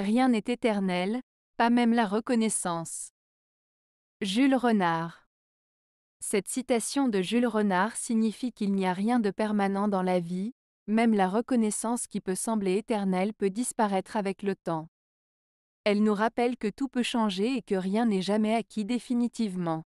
Rien n'est éternel, pas même la reconnaissance. Jules Renard Cette citation de Jules Renard signifie qu'il n'y a rien de permanent dans la vie, même la reconnaissance qui peut sembler éternelle peut disparaître avec le temps. Elle nous rappelle que tout peut changer et que rien n'est jamais acquis définitivement.